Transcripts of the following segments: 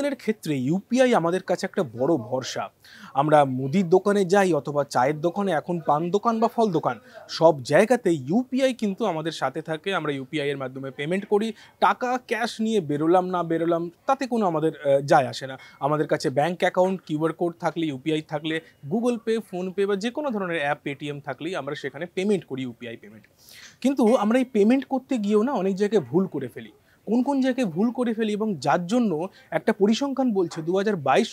লেনদেনের ক্ষেত্রে ইউপিআই আমাদের কাছে একটা বড় ভরসা আমরা মুদির দোকানে যাই অথবা চায়ের দোকানে এখন পান দোকান বা ফল দোকান সব জায়গাতে ইউপিআই কিন্তু আমাদের সাথে থাকে আমরা ইউপিআই এর মাধ্যমে পেমেন্ট করি টাকা ক্যাশ নিয়ে বেরোলাম না বেরোলাম তাতে কোনো আমাদের যায় আসে না আমাদের কাছে ব্যাংক অ্যাকাউন্ট কিউআর কোড থাকলে ইউপিআই থাকলে গুগল পে ফোনপে বা যে কোনো ধরনের অ্যাপ পেটিএম থাকলেই আমরা সেখানে পেমেন্ট করি ইউপিআই পেমেন্ট কিন্তু আমরা এই পেমেন্ট করতে গিয়েও না অনেক জায়গায় ভুল করে ফেলি কোন কোন জায়গায় ভুল করে ফেলি এবং যার জন্য একটা পরিসংখ্যান বলছে দু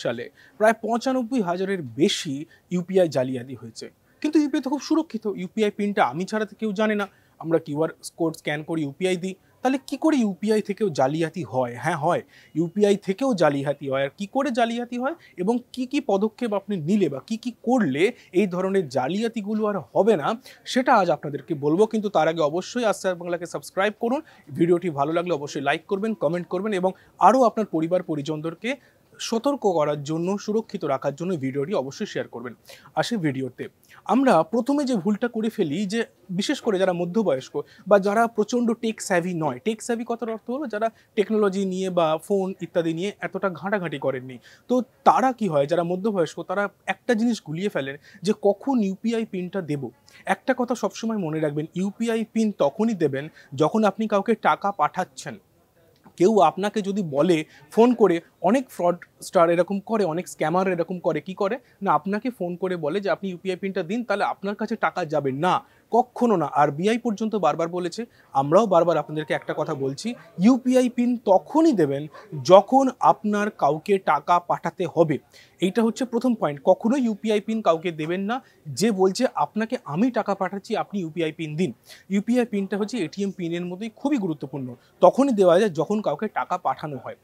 সালে প্রায় পঁচানব্বই হাজারের বেশি ইউপিআই জালিয়াতি হয়েছে কিন্তু ইউপিআই তো খুব সুরক্ষিত ইউপিআই পিনটা আমি ছাড়া তো কেউ জানে না আমরা কিউআর কোড স্ক্যান করে ইউপিআই দিই তাহলে কি করে ইউপিআই থেকেও জালিয়াতি হয় হ্যাঁ হয় ইউপিআই থেকেও জালিয়াতি হয় আর কি করে জালিয়াতি হয় এবং কি কি পদক্ষেপ আপনি নিলে বা কি কি করলে এই ধরনের জালিয়াতিগুলো আর হবে না সেটা আজ আপনাদেরকে বলবো কিন্তু তার আগে অবশ্যই আস্তার বাংলাকে সাবস্ক্রাইব করুন ভিডিওটি ভালো লাগলে অবশ্যই লাইক করবেন কমেন্ট করবেন এবং আরও আপনার পরিবার পরিজনদেরকে সতর্ক করার জন্য সুরক্ষিত রাখার জন্য ভিডিওটি অবশ্যই শেয়ার করবেন আসি ভিডিওতে আমরা প্রথমে যে ভুলটা করে ফেলি যে বিশেষ করে যারা মধ্যবয়স্ক বা যারা প্রচণ্ড টেক স্যাভি নয় টেক স্যাভি কথার অর্থ হলো যারা টেকনোলজি নিয়ে বা ফোন ইত্যাদি নিয়ে এতটা ঘাঁটাঘাঁটি করেননি তো তারা কি হয় যারা মধ্যবয়স্ক তারা একটা জিনিস গুলিয়ে ফেলেন যে কখন ইউপিআই পিনটা দেব একটা কথা সবসময় মনে রাখবেন ইউপিআই পিন তখনই দেবেন যখন আপনি কাউকে টাকা পাঠাচ্ছেন কেউ আপনাকে যদি বলে ফোন করে অনেক ফ্রড স্টার এরকম করে অনেক স্ক্যামার এরকম করে কি করে না আপনাকে ফোন করে বলে যে আপনি ইউপিআই পিনটা দিন তাহলে আপনার কাছে টাকা যাবে না কখনো না আর বিআই পর্যন্ত বারবার বলেছে আমরাও বারবার আপনাদেরকে একটা কথা বলছি ইউপিআই পিন তখনই দেবেন যখন আপনার কাউকে টাকা পাঠাতে হবে এইটা হচ্ছে প্রথম পয়েন্ট কখনো ইউপিআই পিন কাউকে দেবেন না যে বলছে আপনাকে আমি টাকা পাঠাচ্ছি আপনি ইউপিআই পিন দিন ইউপিআই পিনটা হচ্ছে এটিএম পিনের মতোই খুবই গুরুত্বপূর্ণ তখনই দেওয়া যায় যখন কাউকে টাকা পাঠানো হয়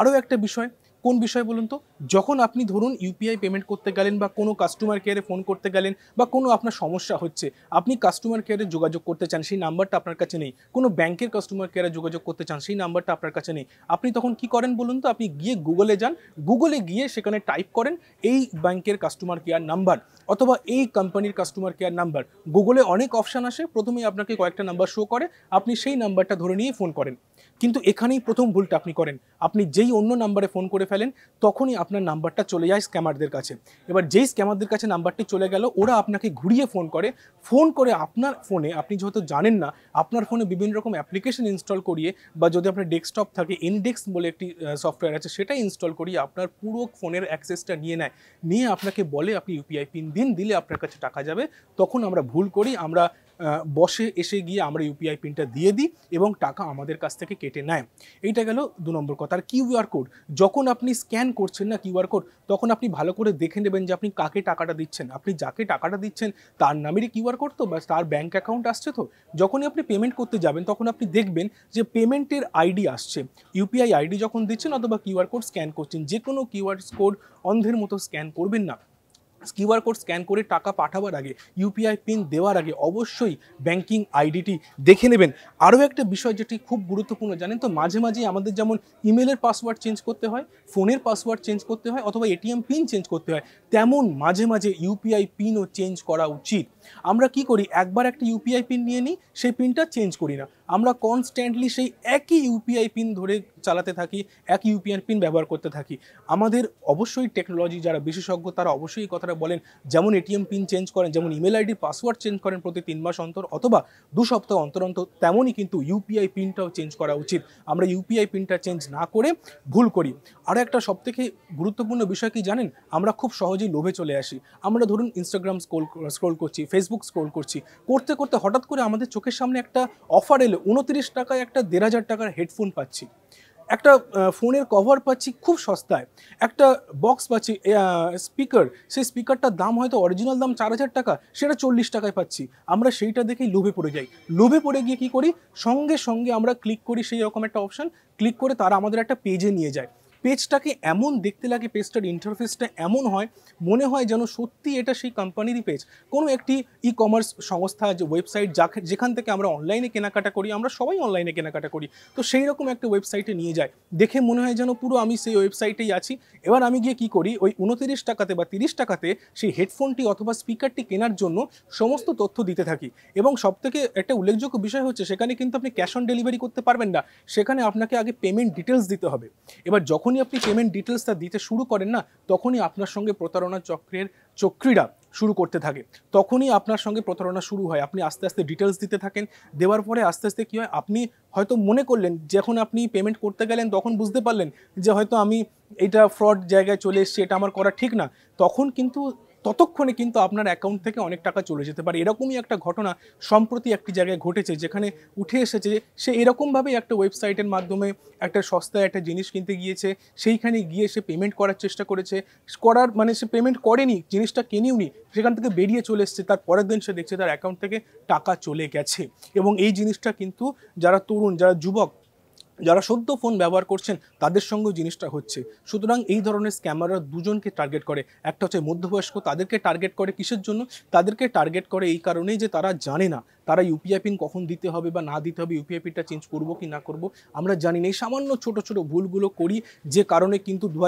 আরও একটা বিষয় কোন বিষয় বলুন তো যখন আপনি ধরুন ইউপিআই পেমেন্ট করতে গেলেন বা কোনো কাস্টমার কেয়ারে ফোন করতে গেলেন বা কোনো আপনার সমস্যা হচ্ছে আপনি কাস্টমার কেয়ারে যোগাযোগ করতে চান সেই নাম্বারটা আপনার কাছে নেই কোনো ব্যাংকের কাস্টমার কেয়ারে যোগাযোগ করতে চান সেই নাম্বারটা আপনার কাছে নেই আপনি তখন কি করেন বলুন তো আপনি গিয়ে গুগলে যান গুগলে গিয়ে সেখানে টাইপ করেন এই ব্যাংকের কাস্টমার কেয়ার নাম্বার অথবা এই কোম্পানির কাস্টমার কেয়ার নাম্বার গুগলে অনেক অপশান আসে প্রথমেই আপনাকে কয়েকটা নাম্বার শো করে আপনি সেই নাম্বারটা ধরে নিয়ে ফোন করেন কিন্তু এখানেই প্রথম ভুলটা আপনি করেন আপনি যেই অন্য নাম্বারে ফোন করে ফেলেন তখনই আপনার নাম্বারটা চলে যায় স্ক্যামারদের কাছে এবার যেই স্ক্যামারদের কাছে নাম্বারটি চলে গেল ওরা আপনাকে ঘুরিয়ে ফোন করে ফোন করে আপনার ফোনে আপনি যেহেতু জানেন না আপনার ফোনে বিভিন্ন রকম অ্যাপ্লিকেশন ইনস্টল করিয়ে বা যদি আপনার ডেস্কটপ থাকে ইনডেক্স বলে একটি সফটওয়্যার আছে সেটা ইনস্টল করিয়ে আপনার পুরো ফোনের অ্যাক্সেসটা নিয়ে নেয় নিয়ে আপনাকে বলে আপনি ইউপিআই পিন দিন দিলে আপনার কাছে টাকা যাবে তখন আমরা ভুল করি আমরা বসে এসে গিয়ে আমরা ইউপিআই পিনটা দিয়ে দিই এবং টাকা আমাদের কাছ থেকে কেটে নেয় এইটা গেল দু নম্বর কথা আর কিউআর কোড যখন আপনি স্ক্যান করছেন না কিউআর কোড তখন আপনি ভালো করে দেখে নেবেন যে আপনি কাকে টাকাটা দিচ্ছেন আপনি যাকে টাকাটা দিচ্ছেন তার নামেরই কিউআর কোড তো বা তার ব্যাঙ্ক অ্যাকাউন্ট আসছে তো যখনই আপনি পেমেন্ট করতে যাবেন তখন আপনি দেখবেন যে পেমেন্টের আইডি আসছে ইউপিআই আইডি যখন দিচ্ছেন অথবা কিউআর কোড স্ক্যান করছেন যে কোনো কিউআর কোড অন্ধের মতো স্ক্যান করবেন না কিউআর কোড স্ক্যান করে টাকা পাঠাবার আগে ইউপিআই পিন দেওয়ার আগে অবশ্যই ব্যাংকিং আইডিটি দেখে নেবেন আরও একটা বিষয় যেটি খুব গুরুত্বপূর্ণ জানেন তো মাঝে মাঝে আমাদের যেমন ইমেলের পাসওয়ার্ড চেঞ্জ করতে হয় ফোনের পাসওয়ার্ড চেঞ্জ করতে হয় অথবা এটিএম পিন চেঞ্জ করতে হয় তেমন মাঝে মাঝে ইউপিআই পিনও চেঞ্জ করা উচিত আমরা কি করি একবার একটা ইউপিআই পিন নিয়ে নিই সেই পিনটা চেঞ্জ করি না আমরা কনস্ট্যান্টলি সেই একই ইউপিআই পিন ধরে চালাতে থাকি একই ইউপিআই পিন ব্যবহার করতে থাকি আমাদের অবশ্যই টেকনোলজি যারা বিশেষজ্ঞ তারা অবশ্যই কথাটা বলেন যেমন এটিএম পিন চেঞ্জ করেন যেমন ইমেল আইডি পাসওয়ার্ড চেঞ্জ করেন প্রতি তিন মাস অন্তর অথবা দু সপ্তাহ অন্তর অন্তর তেমনই কিন্তু ইউপিআই পিনটাও চেঞ্জ করা উচিত আমরা ইউপিআই পিনটা চেঞ্জ না করে ভুল করি আর একটা সবথেকে গুরুত্বপূর্ণ বিষয় কি জানেন আমরা খুব সহজেই লোভে চলে আসি আমরা ধরুন ইনস্টাগ্রাম স্ক্রোল স্ক্রোল করছি ফেসবুক স্ক্রোল করছি করতে করতে হঠাৎ করে আমাদের চোখের সামনে একটা অফার এলো উনত্রিশ টাকায় একটা দেড় হাজার টাকার হেডফোন পাচ্ছি একটা ফোনের কভার পাচ্ছি খুব সস্তায় একটা বক্স পাচ্ছি স্পিকার সেই স্পিকারটার দাম হয়তো অরিজিনাল দাম চার হাজার টাকা সেটা চল্লিশ টাকায় পাচ্ছি আমরা সেইটা দেখেই লোভে পড়ে যাই লোভে পড়ে গিয়ে কি করি সঙ্গে সঙ্গে আমরা ক্লিক করি সেই রকম একটা অপশান ক্লিক করে তারা আমাদের একটা পেজে নিয়ে যায় পেজটাকে এমন দেখতে লাগে পেজটার ইন্টারফেসটা এমন হয় মনে হয় যেন সত্যি এটা সেই কোম্পানিরই পেজ কোনো একটি ই কমার্স সংস্থা যে ওয়েবসাইট যা যেখান থেকে আমরা অনলাইনে কেনাকাটা করি আমরা সবাই অনলাইনে কেনাকাটা করি তো সেই রকম একটা ওয়েবসাইটে নিয়ে যায় দেখে মনে হয় যেন পুরো আমি সেই ওয়েবসাইটেই আছি এবার আমি গিয়ে কি করি ওই উনতিরিশ টাকাতে বা তিরিশ টাকাতে সেই হেডফোনটি অথবা স্পিকারটি কেনার জন্য সমস্ত তথ্য দিতে থাকি এবং সবথেকে একটা উল্লেখযোগ্য বিষয় হচ্ছে সেখানে কিন্তু আপনি ক্যাশ অন ডেলিভারি করতে পারবেন না সেখানে আপনাকে আগে পেমেন্ট ডিটেলস দিতে হবে এবার যখন যখনই আপনি পেমেন্ট ডিটেলসটা দিতে শুরু করেন না তখনই আপনার সঙ্গে প্রতারণা চক্রের চক্রীরা শুরু করতে থাকে তখনই আপনার সঙ্গে প্রতারণা শুরু হয় আপনি আস্তে আস্তে ডিটেলস দিতে থাকেন দেওয়ার পরে আস্তে আস্তে কী হয় আপনি হয়তো মনে করলেন যখন আপনি পেমেন্ট করতে গেলেন তখন বুঝতে পারলেন যে হয়তো আমি এটা ফ্রড জায়গায় চলে এসছি এটা আমার করা ঠিক না তখন কিন্তু ততক্ষণে কিন্তু আপনার অ্যাকাউন্ট থেকে অনেক টাকা চলে যেতে পারে এরকমই একটা ঘটনা সম্প্রতি একটি জায়গায় ঘটেছে যেখানে উঠে এসেছে সে এরকমভাবেই একটা ওয়েবসাইটের মাধ্যমে একটা সস্তায় একটা জিনিস কিনতে গিয়েছে সেইখানে গিয়ে সে পেমেন্ট করার চেষ্টা করেছে করার মানে সে পেমেন্ট করেনি জিনিসটা কেনেওনি সেখান থেকে বেরিয়ে চলে এসছে তার পরের দিন সে দেখছে তার অ্যাকাউন্ট থেকে টাকা চলে গেছে এবং এই জিনিসটা কিন্তু যারা তরুণ যারা যুবক যারা সদ্য ফোন ব্যবহার করছেন তাদের সঙ্গেও জিনিসটা হচ্ছে সুতরাং এই ধরনের স্ক্যামাররা দুজনকে টার্গেট করে একটা হচ্ছে মধ্যবয়স্ক তাদেরকে টার্গেট করে কিসের জন্য তাদেরকে টার্গেট করে এই কারণেই যে তারা জানে না তারা ইউপিআই পিন কখন দিতে হবে বা না দিতে হবে ইউপিআই পিনটা চেঞ্জ করবো কি না করব আমরা জানি না এই সামান্য ছোট ছোট ভুলগুলো করি যে কারণে কিন্তু দু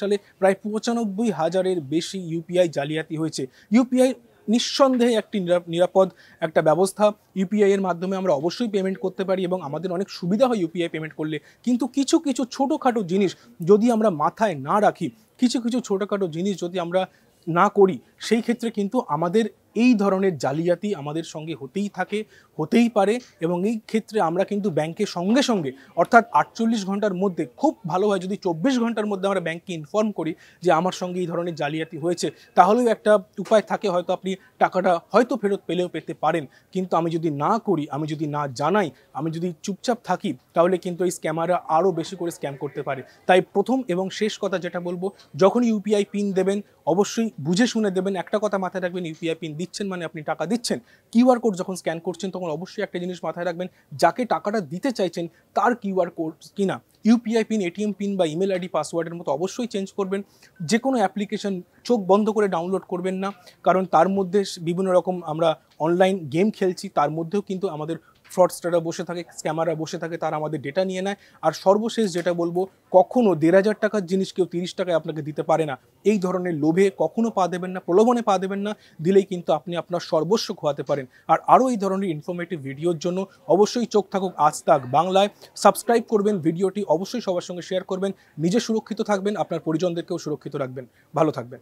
সালে প্রায় পঁচানব্বই হাজারের বেশি ইউপিআই জালিয়াতি হয়েছে ইউপিআই নিঃসন্দেহে একটি নিরাপদ একটা ব্যবস্থা ইউপিআই এর মাধ্যমে আমরা অবশ্যই পেমেন্ট করতে পারি এবং আমাদের অনেক সুবিধা হয় ইউপিআই পেমেন্ট করলে কিন্তু কিছু কিছু ছোটোখাটো জিনিস যদি আমরা মাথায় না রাখি কিছু কিছু ছোটোখাটো জিনিস যদি আমরা না করি সেই ক্ষেত্রে কিন্তু আমাদের এই ধরনের জালিয়াতি আমাদের সঙ্গে হতেই থাকে হতেই পারে এবং এই ক্ষেত্রে আমরা কিন্তু ব্যাংকের সঙ্গে সঙ্গে অর্থাৎ আটচল্লিশ ঘন্টার মধ্যে খুব ভালো হয় যদি চব্বিশ ঘন্টার মধ্যে আমরা ব্যাংককে ইনফর্ম করি যে আমার সঙ্গে এই ধরনের জালিয়াতি হয়েছে তাহলেও একটা উপায় থাকে হয়তো আপনি টাকাটা হয়তো ফেরত পেলেও পেতে পারেন কিন্তু আমি যদি না করি আমি যদি না জানাই আমি যদি চুপচাপ থাকি তাহলে কিন্তু এই স্ক্যামাররা আরও বেশি করে স্ক্যাম করতে পারে তাই প্রথম এবং শেষ কথা যেটা বলবো যখন ইউপিআই পিন দেবেন অবশ্যই বুঝে শুনে দেবেন একটা কথা মাথায় রাখবেন ইউপিআই পিন দিচ্ছেন মানে আপনি টাকা দিচ্ছেন কিউআর কোড যখন স্ক্যান করছেন তখন অবশ্যই একটা জিনিস মাথায় রাখবেন যাকে টাকাটা দিতে চাইছেন তার কিউআর কোড কিনা ইউপিআই পিন এটিএম পিন বা ইমেল আইডি পাসওয়ার্ডের মতো অবশ্যই চেঞ্জ করবেন যে কোনো অ্যাপ্লিকেশন চোখ বন্ধ করে ডাউনলোড করবেন না কারণ তার মধ্যে বিভিন্ন রকম আমরা অনলাইন গেম খেলছি তার মধ্যেও কিন্তু আমাদের ফ্রডস্টাররা বসে থাকে স্ক্যামাররা বসে থাকে তারা আমাদের ডেটা নিয়ে নেয় আর সর্বশেষ যেটা বলবো কখনও দেড় হাজার টাকার জিনিস কেউ তিরিশ টাকায় আপনাকে দিতে পারে না এই ধরনের লোভে কখনো পা দেবেন না প্রলোভনে পা দেবেন না দিলেই কিন্তু আপনি আপনার সর্বস্ব খোয়াতে পারেন আর আরও এই ধরনের ইনফরমেটিভ ভিডিওর জন্য অবশ্যই চোখ থাকুক আজ তাক বাংলায় সাবস্ক্রাইব করবেন ভিডিওটি অবশ্যই সবার সঙ্গে শেয়ার করবেন নিজে সুরক্ষিত থাকবেন আপনার পরিজনদেরকেও সুরক্ষিত রাখবেন ভালো থাকবেন